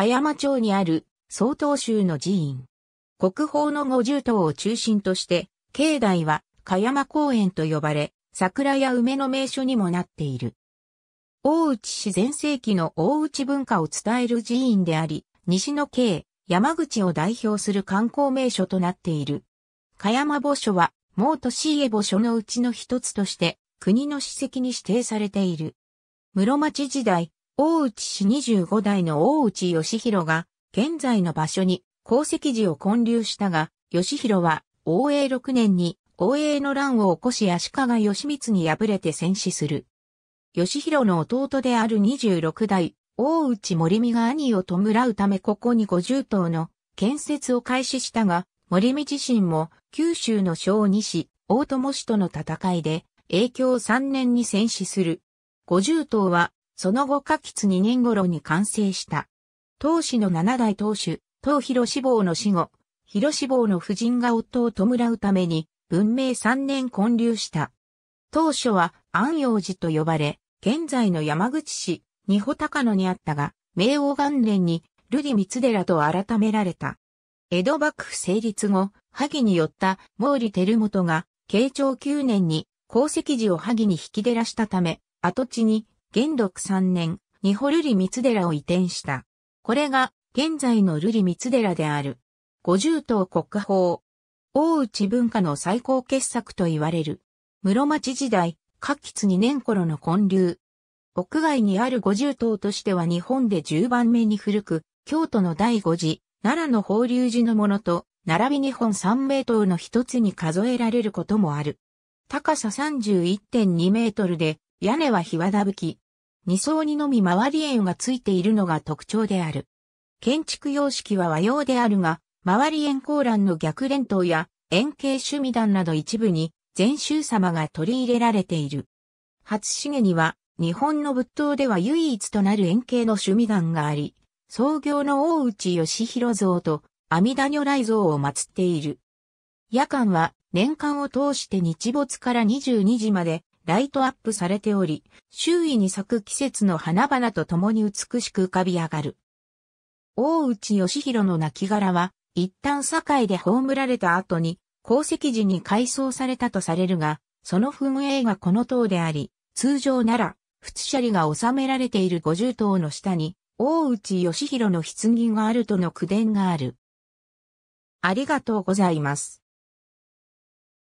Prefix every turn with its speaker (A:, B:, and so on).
A: 香山町にある曹洞宗の寺院。国宝の五重塔を中心として、境内は香山公園と呼ばれ、桜や梅の名所にもなっている。大内市前世紀の大内文化を伝える寺院であり、西の京、山口を代表する観光名所となっている。香山墓所は、毛都市家墓所のうちの一つとして、国の史跡に指定されている。室町時代、大内氏25代の大内義弘が、現在の場所に功績寺を建立したが、義弘は、応永6年に、応永の乱を起こし足利義満に敗れて戦死する。義弘の弟である26代、大内森美が兄を弔うためここに50棟の建設を開始したが、森美自身も九州の小二市、大友氏との戦いで、影響3年に戦死する。50棟はその後下吉2年頃に完成した。当氏の七代当主、当広志望の死後、広志望の夫人が夫を弔うために、文明3年建立した。当初は安陽寺と呼ばれ、現在の山口市、二穂高野にあったが、明王元年に、瑠璃光寺と改められた。江戸幕府成立後、萩に寄った毛利輝元が、慶長9年に、功績寺を萩に引き出らしたため、跡地に元禄三年、二保瑠璃三寺を移転した。これが、現在の瑠璃三寺である。五十島国宝。大内文化の最高傑作と言われる。室町時代、夏吉二年頃の建立。屋外にある五十島としては日本で十番目に古く、京都の第五寺、奈良の法隆寺のものと、並び日本三名島の一つに数えられることもある。高さ31.2メートルで、屋根は日和だぶき。二層にのみ周り縁がついているのが特徴である。建築様式は和洋であるが、周り縁高欄の逆連頭や円形趣味団など一部に禅宗様が取り入れられている。初茂には日本の仏塔では唯一となる円形の趣味団があり、創業の大内義弘像と阿弥陀如来像を祀っている。夜間は年間を通して日没から22時までライトアップされており、周囲に咲く季節の花々と共に美しく浮かび上がる。大内義弘の亡骸は、一旦堺で葬られた後に、功績時に改装されたとされるが、その不無影がこの塔であり、通常なら、仏舎利が収められている五重塔の下に、大内義弘の棺があるとの口伝がある。ありがとうございます。